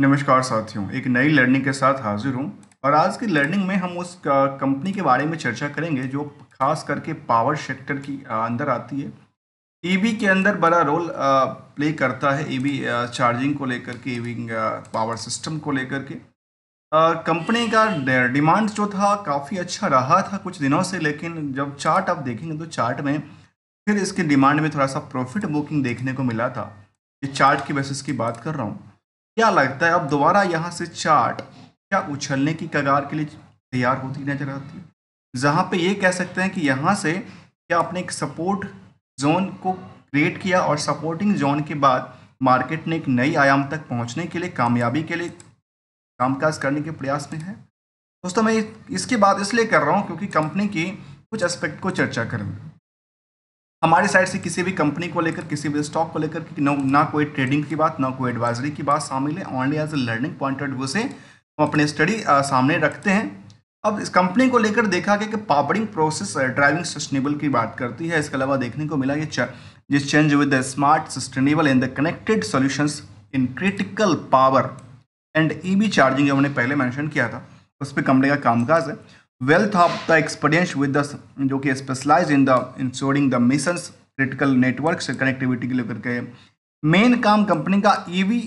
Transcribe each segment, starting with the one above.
नमस्कार साथियों एक नई लर्निंग के साथ हाजिर हूँ और आज की लर्निंग में हम उस कंपनी के बारे में चर्चा करेंगे जो खास करके पावर सेक्टर की अंदर आती है ईवी e के अंदर बड़ा रोल प्ले करता है ईवी e चार्जिंग को लेकर के ईवी पावर सिस्टम को लेकर के कंपनी का डिमांड जो था काफ़ी अच्छा रहा था कुछ दिनों से लेकिन जब चार्ट आप देखेंगे तो चार्ट में फिर इसके डिमांड में थोड़ा सा प्रॉफिट बुकिंग देखने को मिला था ये चार्ट की बेसिस की बात कर रहा हूँ क्या लगता है अब दोबारा यहाँ से चार्ट क्या उछलने की कगार के लिए तैयार होती नजर आती है जहाँ पे ये कह सकते हैं कि यहाँ से क्या आपने एक सपोर्ट जोन को क्रिएट किया और सपोर्टिंग जोन के बाद मार्केट ने एक नई आयाम तक पहुँचने के लिए कामयाबी के लिए कामकाज करने के प्रयास में है दोस्तों मैं इसके बाद इसलिए कर रहा हूँ क्योंकि कंपनी की कुछ एस्पेक्ट को चर्चा करेंगे हमारी साइड से किसी भी कंपनी को लेकर किसी भी स्टॉक को लेकर ना कोई ट्रेडिंग की बात ना कोई एडवाइजरी की बात शामिल है only as a learning point of view से हम अपने स्टडी सामने रखते हैं अब इस कंपनी को लेकर देखा गया कि पावरिंग प्रोसेस ड्राइविंग सस्टेनेबल की बात करती है इसके अलावा देखने को मिला ये जिस change with the smart sustainable and the connected solution in critical power and E charging जो हमने पहले मैंशन किया था उस पर कंपनी का कामकाज है wealth of the experience with the जो कि specialize in the insuring the mission critical network connectivity के लिए करके मेन काम कंपनी का E V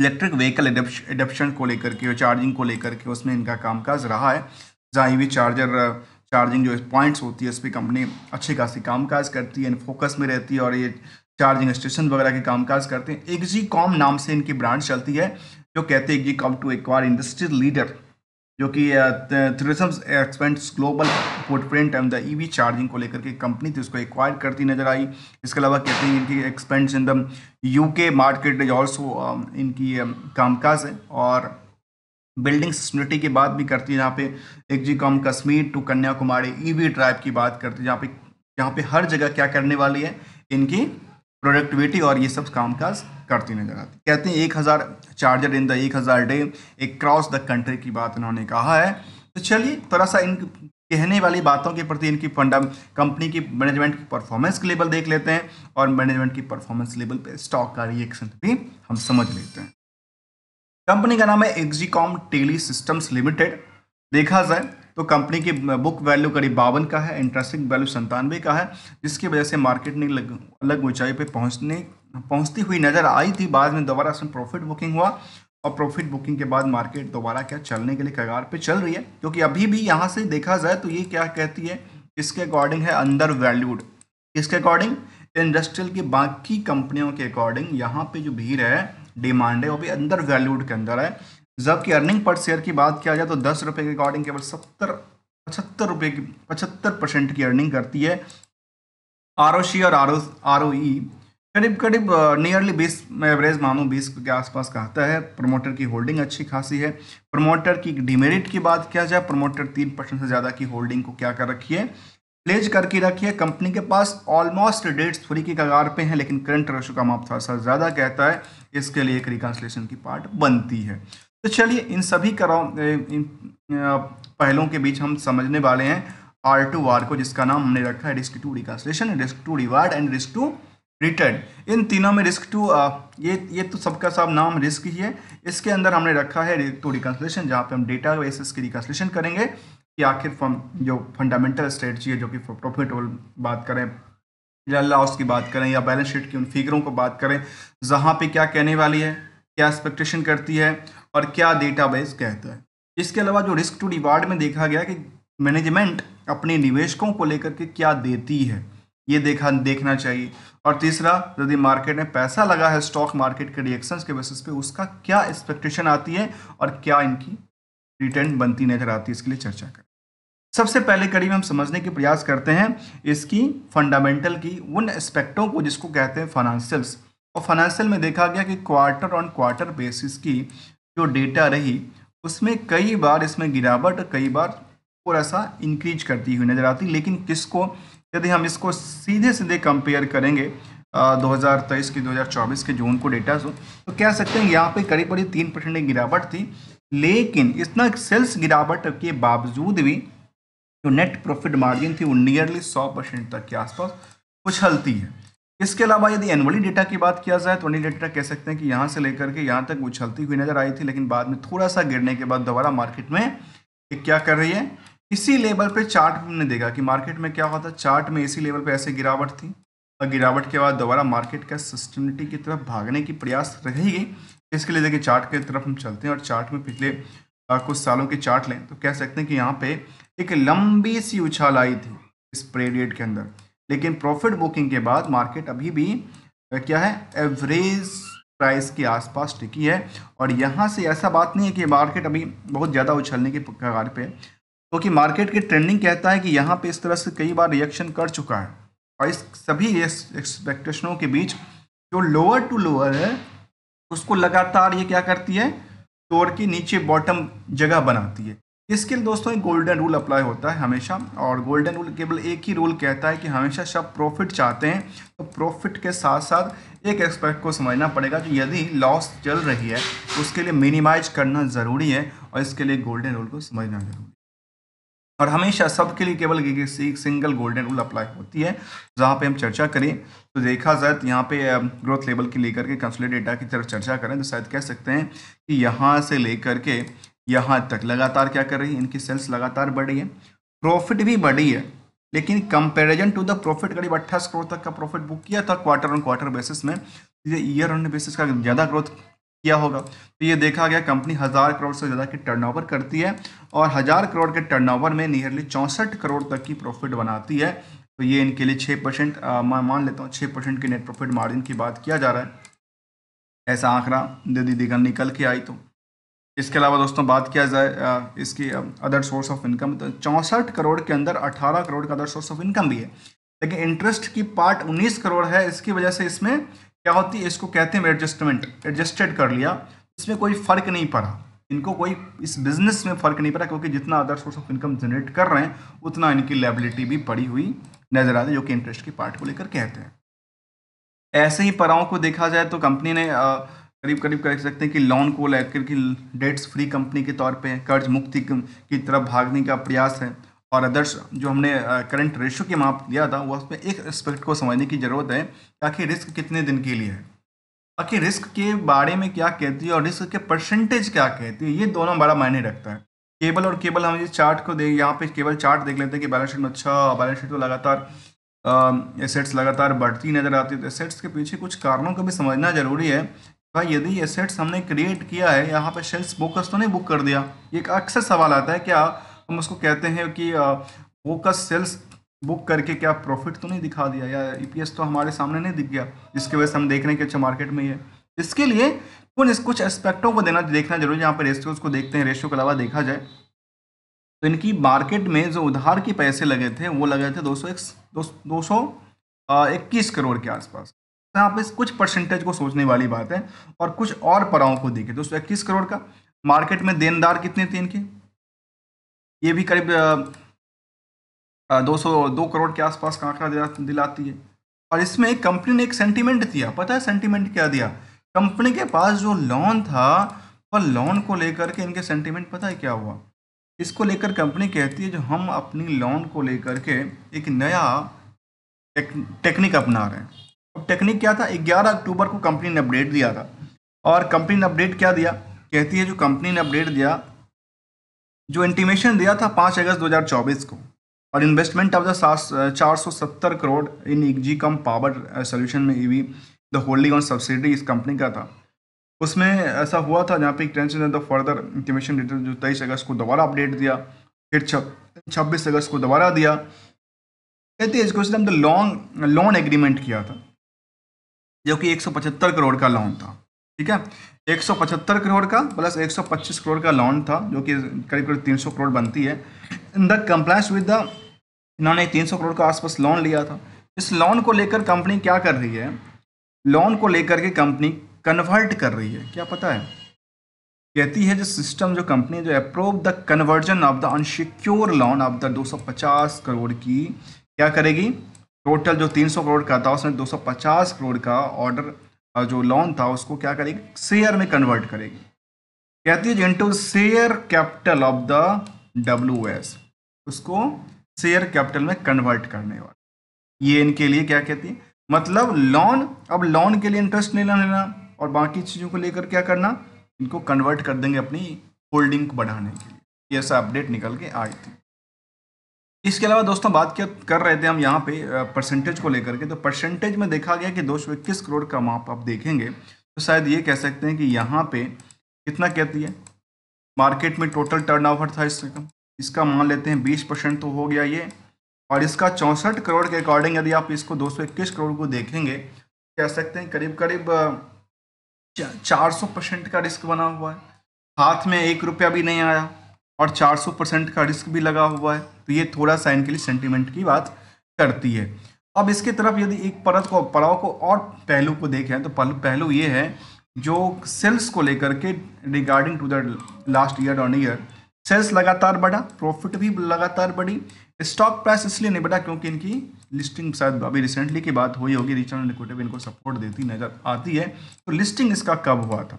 electric vehicle adoption को लेकर के चार्जिंग को लेकर के उसमें इनका कामकाज रहा है जहाँ ई वी चार्जर चार्जिंग जो पॉइंट्स होती है उस पर कंपनी अच्छी खासी कामकाज करती है फोकस में रहती है और ये चार्जिंग स्टेशन वगैरह के कामकाज करते हैं जी कॉम नाम से इनकी ब्रांड चलती है जो कहते हैं G com to acquire industry leader जो कि थ्रिसम्स expands global footprint and the EV charging को लेकर के कंपनी थी उसको एक्वायर करती नजर आई इसके अलावा कहते हैं इनकी expands in the UK market is also इनकी कामकाज है और बिल्डिंग सिस्मिलिटी की बात भी करती है जहाँ पे एक G com Kashmir to Kanyakumari EV drive की बात करती है जहाँ पे यहाँ पे हर जगह क्या करने वाली है इनकी प्रोडक्टिविटी और ये सब काम काज करती नजर आती कहते हैं एक हज़ार चार्जर इन द एक हज़ार डे एक क्रॉस द कंट्री की बात इन्होंने कहा है तो चलिए थोड़ा सा इन कहने वाली बातों के प्रति इनकी फंडा कंपनी की मैनेजमेंट की परफॉर्मेंस लेवल देख लेते हैं और मैनेजमेंट की परफॉर्मेंस लेवल पे स्टॉक का रिएक्शन भी हम समझ लेते हैं कंपनी का नाम है एक्जीकॉम टेली सिस्टम्स लिमिटेड देखा जाए तो कंपनी की बुक वैल्यू करीब बावन का है इंटरेस्टिंग वैल्यू संतानवे का है जिसकी वजह से मार्केट ने अलग ऊंचाई पर पहुँचने पहुँचती हुई नज़र आई थी बाद में दोबारा उसमें प्रॉफिट बुकिंग हुआ और प्रॉफिट बुकिंग के बाद मार्केट दोबारा क्या चलने के लिए कगार पे चल रही है क्योंकि अभी भी यहाँ से देखा जाए तो ये क्या कहती है इसके अकॉर्डिंग है अंदर वैल्यूड इसके अकॉर्डिंग इंडस्ट्रियल की बाकी कंपनियों के अकॉर्डिंग यहाँ पे जो भीड़ है डिमांड है वो भी अंदर वैल्यूड के अंदर है जबकि अर्निंग पर शेयर की बात किया जाए तो दस रुपये के अकॉर्डिंग केवल सत्तर पचहत्तर रुपये की पचहत्तर परसेंट की अर्निंग करती है आर और आर ई e, करीब करीब नियरली बीस में एवरेज मानूँ बीस के आसपास कहता है प्रमोटर की होल्डिंग अच्छी खासी है प्रमोटर की डिमेरिट की बात किया जाए प्रमोटर तीन परसेंट से ज़्यादा की होल्डिंग को क्या कर रखी है प्लेज करके रखी है कंपनी के पास ऑलमोस्ट डेट्स फ्री की कगार पे हैं लेकिन करंट रेशो का माप थोड़ा सा ज़्यादा कहता है इसके लिए एक रिकॉन्सलेशन की पार्ट बनती है तो चलिए इन सभी कराओ इन पहलों के बीच हम समझने वाले हैं आर टू आर को जिसका नाम हमने रखा है रिस्क टू रिकासलेशन risk to reward and risk to return इन तीनों में रिस्क टू ये ये तो सबका सब नाम रिस्क ही है इसके अंदर हमने रखा है टू रिकासलेशन जहाँ पे हम डेटा बेसिस की रिकासलेशन करेंगे कि आखिर जो फंडामेंटल स्ट्रेटजी है जो कि प्रॉफिटेबल बात करें या लॉस की बात करें या बैलेंस शीट की उन फिगरों को बात करें जहाँ पे क्या कहने वाली है क्या एक्सपेक्टेशन करती है और क्या डेटाबेस कहता है इसके अलावा जो रिस्क टू रिवार्ड में देखा गया कि मैनेजमेंट अपने निवेशकों को लेकर के क्या देती है ये देखा देखना चाहिए और तीसरा यदि मार्केट में पैसा लगा है स्टॉक मार्केट के रिएक्शंस के बेसिस पे उसका क्या एक्सपेक्टेशन आती है और क्या इनकी रिटर्न बनती नजर आती है इसके लिए चर्चा करें सबसे पहले करीब हम समझने की प्रयास करते हैं इसकी फंडामेंटल की उन एस्पेक्टों को जिसको कहते हैं फाइनेंशियल्स और फाइनेंशियल में देखा गया कि क्वार्टर ऑन क्वार्टर बेसिस की जो डेटा रही उसमें कई बार इसमें गिरावट कई बार थोड़ा सा इंक्रीज करती हुई नज़र आती लेकिन किसको यदि हम इसको सीधे सीधे कंपेयर करेंगे दो हज़ार तेईस के दो हज़ार चौबीस के जून को डेटा से तो कह सकते हैं यहाँ पे करीब करीब तीन परसेंट की गिरावट थी लेकिन इतना सेल्स गिरावट के बावजूद भी जो नेट प्रॉफिट मार्जिन थी वो नियरली सौ परसेंट तक के आसपास उछलती है इसके अलावा यदि एनुअली डेटा की बात किया जाए तो एनुअली डेटा कह सकते हैं कि यहाँ से लेकर के यहाँ तक उछलती हुई नजर आई थी लेकिन बाद में थोड़ा सा गिरने के बाद दोबारा मार्केट में क्या कर रही है इसी लेवल पे चार्ट हमने देखा कि मार्केट में क्या हुआ था चार्ट में इसी लेवल पे ऐसे गिरावट थी और गिरावट के बाद दोबारा मार्केट का सस्टेनिटी की तरफ भागने की प्रयास रहेगी इसके लिए देखिए चार्ट की तरफ हम चलते हैं और चार्ट में पिछले कुछ सालों के चार्ट लें तो कह सकते हैं कि यहाँ पे एक लंबी सी उछाल आई थी इस प्रेडियड के अंदर लेकिन प्रॉफिट बुकिंग के बाद मार्केट अभी भी क्या है एवरेज प्राइस के आसपास टिकी है और यहाँ से ऐसा बात नहीं है कि मार्केट अभी बहुत ज़्यादा उछलने के कगार पे क्योंकि तो मार्केट की ट्रेंडिंग कहता है कि यहाँ पे इस तरह से कई बार रिएक्शन कर चुका है और इस सभी एक्सपेक्टेशनों के बीच जो लोअर टू लोअर है उसको लगातार ये क्या करती है तोड़ के नीचे बॉटम जगह बनाती है इसके लिए दोस्तों एक गोल्डन रूल अप्लाई होता है हमेशा और गोल्डन रूल केवल एक ही रूल कहता है कि हमेशा सब प्रॉफिट चाहते हैं तो प्रॉफिट के साथ साथ एक एक्सपेक्ट को समझना पड़ेगा जो यदि लॉस चल रही है तो उसके लिए मिनिमाइज करना ज़रूरी है और इसके लिए गोल्डन रूल को समझना जरूरी है और हमेशा सबके लिए केवल एक सिंगल गोल्डन रूल अप्लाई होती है जहाँ पे हम चर्चा करें तो देखा जाए तो यहाँ पे ग्रोथ लेवल की लेकर के कंसोलिडेट डेटा की तरफ चर्चा करें तो शायद कह सकते हैं कि यहाँ से लेकर के यहाँ तक लगातार क्या कर रही है इनकी सेल्स लगातार बढ़ी है प्रॉफिट भी बढ़ी है लेकिन कंपैरिजन टू द प्रॉफिट करीब अट्ठाईस करोड़ तक का प्रॉफिट बुक किया था क्वार्टर ऑन क्वार्टर बेसिस में ईयर ऑन बेसिस का ज़्यादा ग्रोथ किया होगा तो ये देखा गया कंपनी हज़ार करोड़ से ज़्यादा की टर्नओवर करती है और हज़ार करोड़ के टर्नओवर में नियरली चौंसठ करोड़ तक की प्रॉफिट बनाती है तो ये इनके लिए छः परसेंट मैं मान लेता हूँ छः परसेंट की नेट प्रॉफिट मार्जिन की बात किया जा रहा है ऐसा आंकड़ा दीदी यदि निकल के आई तो इसके अलावा दोस्तों बात किया जाए इसकी अदर सोर्स ऑफ इनकम तो चौंसठ करोड़ के अंदर 18 करोड़ का अदर सोर्स ऑफ इनकम भी है लेकिन इंटरेस्ट की पार्ट 19 करोड़ है इसकी वजह से इसमें क्या होती है इसको कहते हैं एडजस्टमेंट एडजस्टेड कर लिया इसमें कोई फर्क नहीं पड़ा इनको कोई इस बिजनेस में फर्क नहीं पड़ा क्योंकि जितना other source of income generate कर रहे हैं उतना इनकी लेबिलिटी भी पड़ी हुई नजर आती है जो कि इंटरेस्ट की पार्ट को लेकर कहते हैं ऐसे ही पड़ाओं को देखा जाए तो कंपनी ने आ, करीब करीब कह सकते हैं कि लोन को लेकर की डेट्स फ्री कंपनी के तौर पे कर्ज मुक्ति की तरफ भागने का प्रयास है और अदर्श जो हमने करंट रेशो के माप लिया था वह उसमें एक एस्पेक्ट को समझने की ज़रूरत है ताकि रिस्क कितने दिन के लिए है बाकी रिस्क के बारे में क्या कहती है और रिस्क के परसेंटेज क्या कहती है ये दोनों बड़ा मायने रखता है केबल और केबल हम इस चार्ट को देख यहाँ पे केबल चार्ट देख लेते हैं कि बैलेंस शीट में अच्छा बैलेंस शीट तो लगातार एसेट्स लगातार बढ़ती नज़र आती है एसेट्स तो के पीछे कुछ कारणों को भी समझना ज़रूरी है का यदि एसेट्स हमने क्रिएट किया है यहाँ पर सेल्स बोकस तो नहीं बुक कर दिया ये अक्सर सवाल आता है क्या हम उसको कहते हैं कि बोकस सेल्स बुक करके क्या प्रॉफिट तो नहीं दिखा दिया या ईपीएस e तो हमारे सामने नहीं दिख गया जिसकी वजह से हम देख रहे हैं कि अच्छा मार्केट में ये इसके लिए कुछ कुछ एस्पेक्टों को देना देखना जरूरी यहाँ पर रेशियोज को देखते हैं रेशियो के अलावा देखा जाए तो इनकी मार्केट में जो उधार के पैसे लगे थे वो लगे थे दो सौ इक्कीस करोड़ के आसपास यहाँ पे कुछ परसेंटेज को सोचने वाली बात है और कुछ और पराओं को देखें दोस्तों इक्कीस करोड़ का मार्केट में देनदार कितने थे इनके ये भी करीब दो सौ दो करोड़ के आसपास का आंकड़ा दिलाती है और इसमें एक कंपनी ने एक सेंटीमेंट दिया पता है सेंटीमेंट क्या दिया कंपनी के पास जो लोन था वह तो लोन को लेकर के इनके सेंटीमेंट पता है क्या हुआ इसको लेकर कंपनी कहती है जो हम अपनी लोन को लेकर के एक नया टेक्निक अपना रहे हैं टेक्निक क्या था 11 अक्टूबर को कंपनी ने अपडेट दिया था और कंपनी ने अपडेट क्या दिया कहती है जो कंपनी ने अपडेट दिया जो इंटीमेशन दिया था 5 अगस्त 2024 को और इन्वेस्टमेंट ऑफ द चार सौ सत्तर crore in Exicom power solution में EV the holding on subsidy इस कंपनी का था उसमें ऐसा हुआ था जहाँ पे एक ने द फर्दर इंटीमेशन डिटेल जो तेईस अगस्त को दोबारा अपडेट दिया फिर छब्बीस अगस्त को दोबारा दिया कहती है इसको द लॉन्ग लोन एग्रीमेंट किया था जो कि 175 करोड़ का लोन था ठीक है 175 करोड़ का प्लस 125 करोड़ का लोन था जो कि करीब करीब 300 करोड़ बनती है in the compliance with the इन्होंने 300 करोड़ का आसपास लोन लिया था इस लोन को लेकर कंपनी क्या कर रही है लोन को लेकर के कंपनी कन्वर्ट कर रही है क्या पता है कहती है जो सिस्टम जो कंपनी जो approve the conversion of the unsecure loan of the पचास करोड़ की क्या करेगी टोटल जो 300 करोड़ का था उसने 250 करोड़ का ऑर्डर जो लोन था उसको क्या करेगी शेयर में कन्वर्ट करेगी कहती है into share capital of the W उसको शेयर कैपिटल में कन्वर्ट करने वाला ये इनके लिए क्या कहती है मतलब लोन अब लोन के लिए इंटरेस्ट नहीं लेना और बाकी चीज़ों को लेकर क्या करना इनको कन्वर्ट कर देंगे अपनी होल्डिंग को बढ़ाने के लिए ये ऐसा अपडेट निकल के आई थी इसके अलावा दोस्तों बात क्या कर रहे थे हम यहाँ पे परसेंटेज को लेकर के तो परसेंटेज में देखा गया कि दो सौ इक्कीस करोड़ का माप आप देखेंगे तो शायद ये कह सकते हैं कि यहाँ पे कितना कहती है मार्केट में टोटल टर्नओवर था इसका इसका मान लेते हैं बीस परसेंट तो हो गया ये और इसका चौंसठ करोड़ के अकॉर्डिंग यदि आप इसको इक्कीस करोड़ को देखेंगे कह सकते हैं करीब करीब सौ परसेंट का रिस्क बना हुआ है हाथ में एक रुपया भी नहीं आया और 400 परसेंट का रिस्क भी लगा हुआ है तो ये थोड़ा सा इनके लिए सेंटिमेंट की बात करती है अब इसके तरफ यदि एक परत को पड़ाव को और पहलू को देखें तो पहलू ये है जो सेल्स को लेकर के regarding to the last year on year sales लगातार बढ़ा प्रॉफिट भी लगातार बढ़ी स्टॉक प्राइस इसलिए नहीं बढ़ा क्योंकि इनकी लिस्टिंग शायद अभी रिसेंटली की बात हुई होगी रिटर्न लिक्विटिव इनको सपोर्ट देती नज़र आती है तो लिस्टिंग इसका कब हुआ था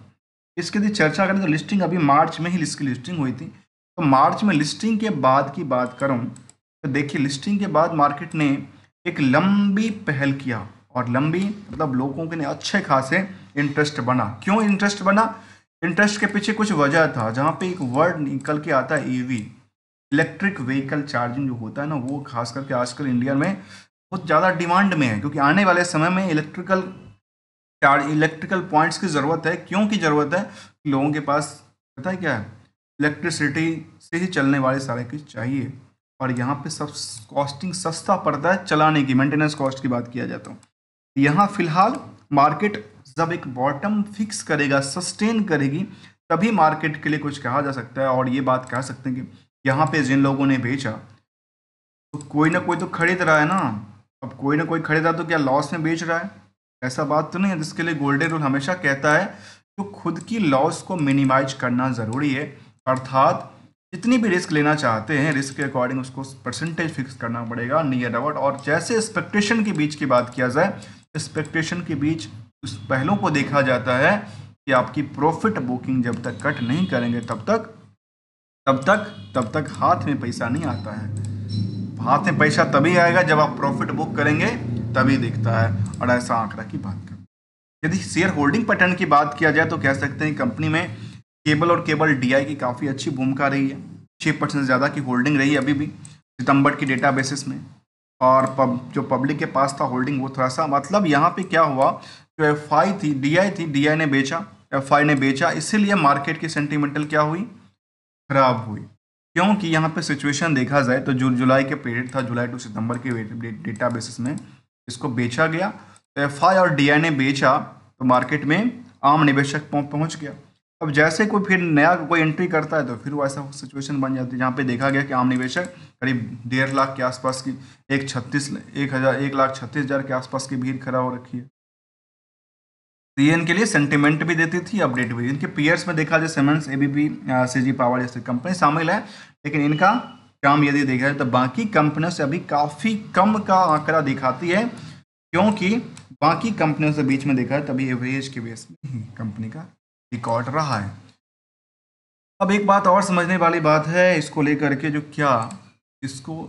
इसकी यदि चर्चा करें तो लिस्टिंग अभी मार्च में ही इसकी लिस्टिंग हुई थी तो मार्च में लिस्टिंग के बाद की बात करूं तो देखिए लिस्टिंग के बाद मार्केट ने एक लंबी पहल किया और लंबी मतलब लोगों के लिए अच्छे खासे इंटरेस्ट बना क्यों इंटरेस्ट बना इंटरेस्ट के पीछे कुछ वजह था जहाँ पे एक वर्ड निकल के आता है ईवी इलेक्ट्रिक व्हीकल चार्जिंग जो होता है ना वो खास करके आजकल इंडिया में बहुत ज़्यादा डिमांड में है क्योंकि आने वाले समय में इलेक्ट्रिकल चार्ज इलेक्ट्रिकल पॉइंट्स की ज़रूरत है क्यों की ज़रूरत है लोगों के पास पता है क्या है इलेक्ट्रिसिटी से ही चलने वाले सारे कुछ चाहिए और यहाँ पे सब कॉस्टिंग सस्ता पड़ता है चलाने की मेंटेनेंस कॉस्ट की बात किया जाता तो। हूँ यहाँ फिलहाल मार्केट जब एक बॉटम फिक्स करेगा सस्टेन करेगी तभी मार्केट के लिए कुछ कहा जा सकता है और ये बात कह सकते हैं कि यहाँ पे जिन लोगों ने बेचा तो कोई ना कोई तो खरीद रहा है ना अब कोई ना कोई खरीदा तो क्या लॉस में बेच रहा है ऐसा बात तो नहीं है जिसके लिए गोल्डन रूल हमेशा कहता है तो खुद की लॉस को मिनिमाइज करना ज़रूरी है अर्थात जितनी भी रिस्क लेना चाहते हैं रिस्क के अकॉर्डिंग उसको परसेंटेज फिक्स करना पड़ेगा नियर अबाउट और जैसे एक्सपेक्टेशन के बीच की बात किया जाए एक्सपेक्टेशन के बीच उस पहलों को देखा जाता है कि आपकी प्रॉफिट बुकिंग जब तक कट नहीं करेंगे तब तक तब तक तब तक हाथ में पैसा नहीं आता है हाथ में पैसा तभी आएगा जब आप प्रॉफिट बुक करेंगे तभी दिखता है और ऐसा आंकड़ा की बात करें यदि शेयर होल्डिंग पैटर्न की बात किया जाए तो कह सकते हैं कंपनी में केबल और केबल डीआई की काफ़ी अच्छी भूमिका रही है छः परसेंट ज़्यादा की होल्डिंग रही अभी भी सितंबर की डेटा बेसिस में और पब, जो पब्लिक के पास था होल्डिंग वो थोड़ा सा मतलब यहाँ पे क्या हुआ जो एफ आई थी डी आई थी डी आई ने बेचा एफ आई ने बेचा इसीलिए मार्केट की सेंटिमेंटल क्या हुई खराब हुई क्योंकि यहाँ पे सिचुएशन देखा जाए तो जून जुलाई के पीरियड था जुलाई टू सितंबर के डेटा बेसिस में इसको बेचा गया तो एफ और डी ने बेचा तो मार्केट में आम निवेशक पहुँच गया अब जैसे कोई फिर नया कोई एंट्री करता है तो फिर वो ऐसा सिचुएशन बन जाती है जहाँ पे देखा गया कि आम निवेशक करीब डेढ़ लाख के आसपास की एक छत्तीस एक हज़ार एक लाख छत्तीस हज़ार के आसपास की भीड़ खड़ा हो रखी है तो ये इनके लिए सेंटिमेंट भी देती थी अपडेट भी इनके पीयर्स में देखा जाए cements A B P C G power जैसी कंपनी शामिल है लेकिन इनका काम यदि देखा जाए तो बाकी कंपनियों से अभी काफ़ी कम का आंकड़ा दिखाती है क्योंकि बाकी कंपनियों से बीच में देखा है तभी एवरेज के बेस में कंपनी का रिकॉर्ड रहा है अब एक बात और समझने वाली बात है इसको लेकर के जो क्या इसको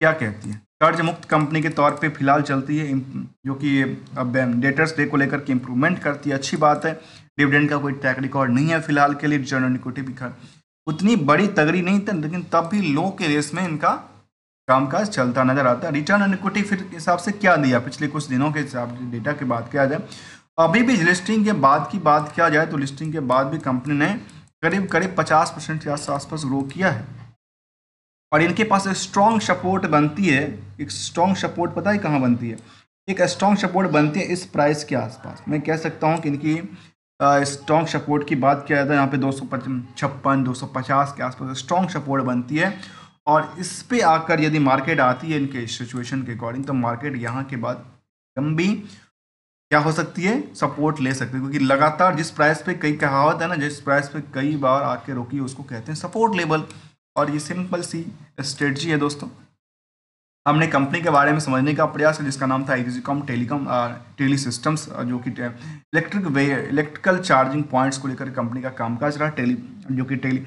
क्या कहती है कर्ज मुक्त कंपनी के तौर पे फिलहाल चलती है जो कि अब डेटर्स डे को लेकर के इम्प्रूवमेंट करती है अच्छी बात है डिविडेंड का कोई ट्रैक रिकॉर्ड नहीं है फिलहाल के लिए रिटर्न इक्विटी भी कर उतनी बड़ी तगड़ी नहीं थी लेकिन तब भी लो के रेस में इनका कामकाज चलता नजर आता है रिटर्न इक्विटी फिर हिसाब से क्या दिया पिछले कुछ दिनों के हिसाब डेटा की बात किया जाए अभी भी लिस्टिंग के बाद की बात किया जाए तो लिस्टिंग के बाद भी कंपनी ने करीब करीब 50 परसेंट के आसपास ग्रो किया है और इनके पास एक स्ट्रॉन्ग सपोर्ट बनती है एक स्ट्रॉन्ग सपोर्ट पता है कहाँ बनती है एक स्ट्रॉन्ग सपोर्ट बनती है इस प्राइस के आसपास मैं कह सकता हूँ कि इनकी स्ट्रॉन्ग सपोर्ट की बात किया जाता है यहाँ पे दो सौ छप्पन दो सौ पचास के आसपास स्ट्रॉन्ग सपोर्ट बनती है और इस पर आकर यदि मार्केट आती है इनके सिचुएशन के अकॉर्डिंग तो मार्केट यहाँ के बाद लंबी क्या हो सकती है सपोर्ट ले सकते हैं क्योंकि लगातार जिस प्राइस पे कई कहावत है ना जिस प्राइस पे कई बार आके रोकी उसको कहते हैं सपोर्ट लेवल और ये सिंपल सी स्ट्रेटजी है दोस्तों हमने कंपनी के बारे में समझने का प्रयास किया जिसका नाम था आई टेलीकॉम टेली सिस्टम्स जो कि इलेक्ट्रिक वे इलेक्ट्रिकल चार्जिंग पॉइंट्स को लेकर कंपनी का कामकाज रहा टेली जो कि टेली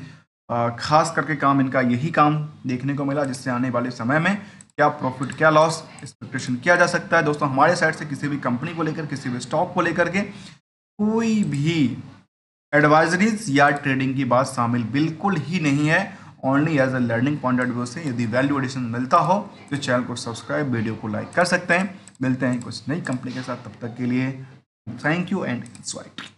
खास करके काम इनका यही काम देखने को मिला जिससे आने वाले समय में क्या प्रॉफिट क्या लॉस एक्सपेक्टेशन किया जा सकता है दोस्तों हमारे साइड से किसी भी कंपनी को लेकर किसी भी स्टॉक को लेकर के कोई भी एडवाइजरीज या ट्रेडिंग की बात शामिल बिल्कुल ही नहीं है only as a learning point of view से यदि वैल्यू एडिशन मिलता हो तो चैनल को सब्सक्राइब वीडियो को लाइक कर सकते हैं मिलते हैं कुछ नई कंपनी के साथ तब तक के लिए thank you and it's white